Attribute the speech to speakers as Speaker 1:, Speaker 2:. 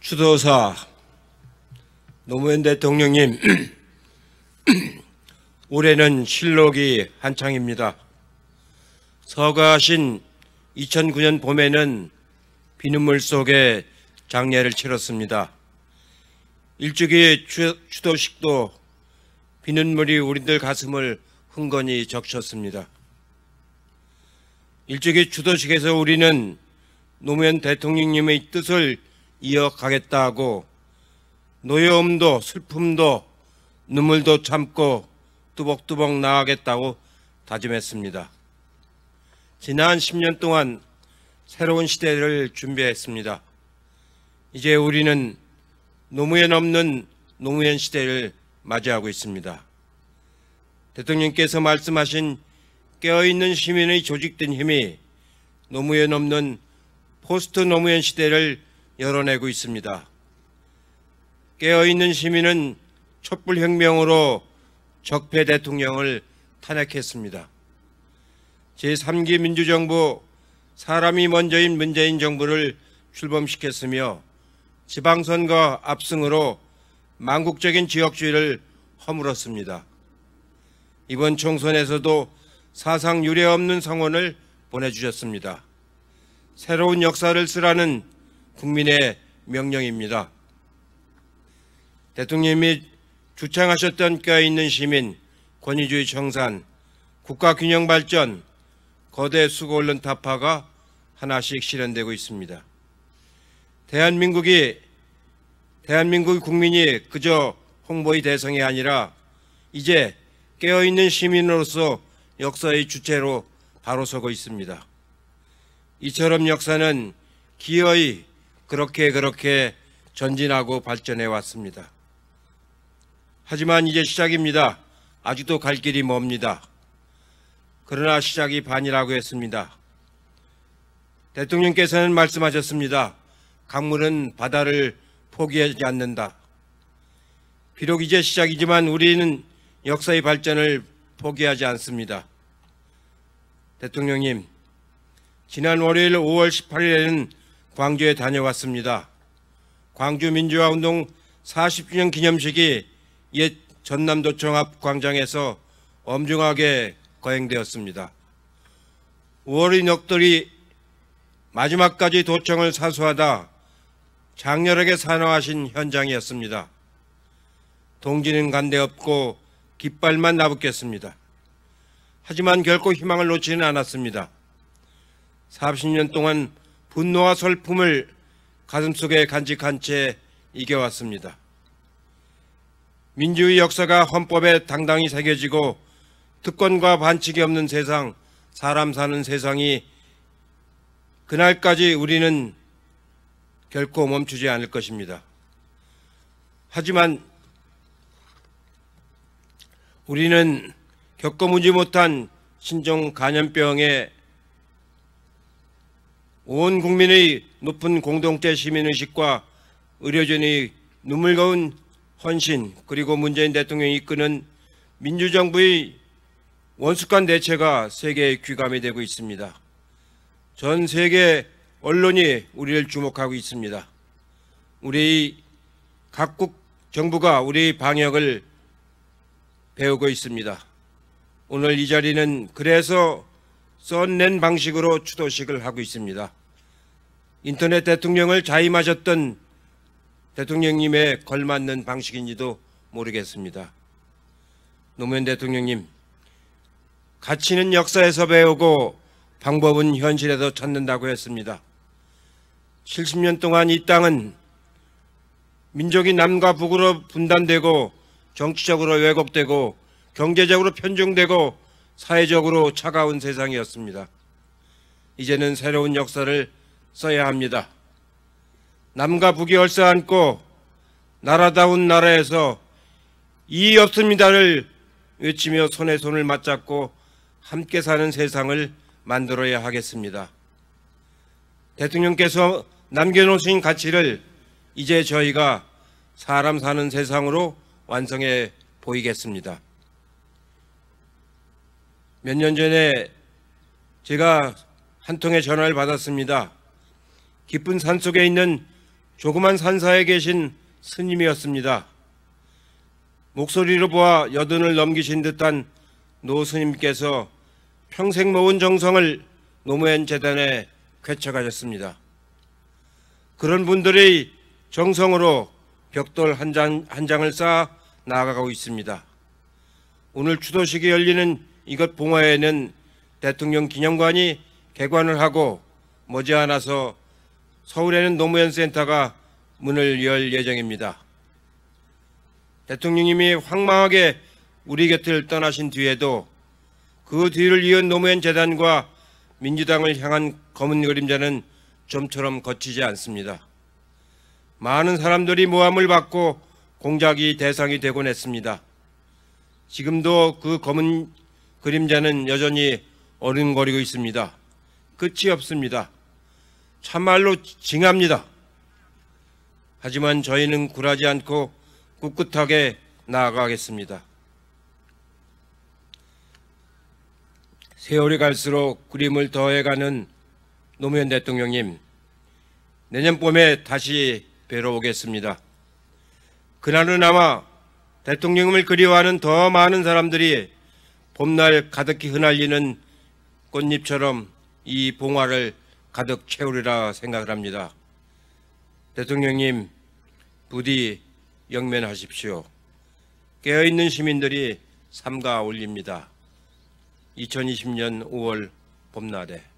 Speaker 1: 추도사 노무현 대통령님 올해는 실록이 한창입니다. 서가하신 2009년 봄에는 비눗물 속에 장례를 치렀습니다. 일찍이 추도식도 비눗물이 우리들 가슴을 흥건히 적셨습니다. 일찍이 추도식에서 우리는 노무현 대통령님의 뜻을 이어가겠다고 노여움도 슬픔도 눈물도 참고 뚜벅뚜벅 나가겠다고 다짐했습니다. 지난 10년 동안 새로운 시대를 준비했습니다. 이제 우리는 노무현 없는 노무현 시대를 맞이하고 있습니다. 대통령께서 말씀하신 깨어있는 시민의 조직된 힘이 노무현 없는 포스트 노무현 시대를 열어내고 있습니다. 깨어있는 시민은 촛불혁명으로 적폐 대통령을 탄핵했습니다. 제3기 민주정부 사람이 먼저인 문재인 정부를 출범시켰으며 지방선거 압승으로 망국적인 지역주의를 허물었습니다. 이번 총선에서도 사상 유례 없는 성원을 보내주셨습니다. 새로운 역사를 쓰라는 국민의 명령입니다. 대통령이 주창하셨던 뼈 있는 시민, 권위주의 청산, 국가 균형 발전, 거대 수고 언론 타파가 하나씩 실현되고 있습니다. 대한민국이 대한민국 국민이 그저 홍보의 대상이 아니라 이제 깨어있는 시민으로서 역사의 주체로 바로 서고 있습니다. 이처럼 역사는 기어이 그렇게 그렇게 전진하고 발전해 왔습니다. 하지만 이제 시작입니다. 아직도 갈 길이 멉니다. 그러나 시작이 반이라고 했습니다. 대통령께서는 말씀하셨습니다. 강물은 바다를 포기하지 않는다. 비록 이제 시작이지만 우리는 역사의 발전을 포기하지 않습니다. 대통령님, 지난 월요일 5월 18일에는 광주에 다녀왔습니다. 광주 민주화운동 40주년 기념식이 옛 전남도청 앞 광장에서 엄중하게 거행되었습니다. 5월의 넋들이 마지막까지 도청을 사수하다 장렬하게 산화하신 현장이었습니다. 동지는 간대 없고 깃발만 나붙겠습니다. 하지만 결코 희망을 놓지는 않았습니다. 40년 동안 분노와 설품을 가슴속에 간직한 채 이겨왔습니다. 민주의 역사가 헌법에 당당히 새겨지고 특권과 반칙이 없는 세상, 사람 사는 세상이 그날까지 우리는 결코 멈추지 않을 것입니다. 하지만 우리는 겪어보지 못한 신종 간염병의 온 국민의 높은 공동체 시민의식과 의료진의 눈물가운 헌신 그리고 문재인 대통령이 이끄는 민주정부의 원숙한 대체가 세계에 귀감이 되고 있습니다. 전 세계 언론이 우리를 주목하고 있습니다. 우리 각국 정부가 우리 방역을 배우고 있습니다. 오늘 이 자리는 그래서 썬낸 방식으로 추도식을 하고 있습니다. 인터넷 대통령을 자임하셨던 대통령님에 걸맞는 방식인지도 모르겠습니다. 노무현 대통령님, 가치는 역사에서 배우고 방법은 현실에서 찾는다고 했습니다. 70년 동안 이 땅은 민족이 남과 북으로 분단되고 정치적으로 왜곡되고 경제적으로 편중되고 사회적으로 차가운 세상이었습니다. 이제는 새로운 역사를 써야 합니다. 남과 북이 얼싸안고 나라다운 나라에서 이 없습니다를 외치며 손에 손을 맞잡고 함께 사는 세상을 만들어야 하겠습니다. 대통령께서 남겨놓으신 가치를 이제 저희가 사람 사는 세상으로 완성해 보이겠습니다. 몇년 전에 제가 한 통의 전화를 받았습니다. 깊은 산 속에 있는 조그만 산사에 계신 스님이었습니다. 목소리로 보아 여든을 넘기신 듯한 노 스님께서 평생 모은 정성을 노무현 재단에 쾌척하셨습니다. 그런 분들의 정성으로 벽돌 한, 장, 한 장을 쌓아 나아가고 있습니다. 오늘 추도식이 열리는 이것 봉화에는 대통령 기념관이 개관을 하고 머지않아서 서울에는 노무현 센터가 문을 열 예정입니다. 대통령님이 황망하게 우리 곁을 떠나신 뒤에도 그 뒤를 이은 노무현 재단과 민주당을 향한 검은 그림자는 좀처럼 거치지 않습니다. 많은 사람들이 모함을 받고 공작이 대상이 되곤 했습니다. 지금도 그 검은 그림자는 여전히 어른거리고 있습니다. 끝이 없습니다. 참말로 징합니다. 하지만 저희는 굴하지 않고 꿋꿋하게 나아가겠습니다. 세월이 갈수록 그림을 더해가는 노무현 대통령님, 내년 봄에 다시 뵈러 오겠습니다. 그날은 아마 대통령을 그리워하는 더 많은 사람들이 봄날 가득히 흩날리는 꽃잎처럼 이 봉화를 가득 채우리라 생각을 합니다. 대통령님, 부디 영면하십시오. 깨어있는 시민들이 삼가 올립니다. 2020년 5월 봄날에.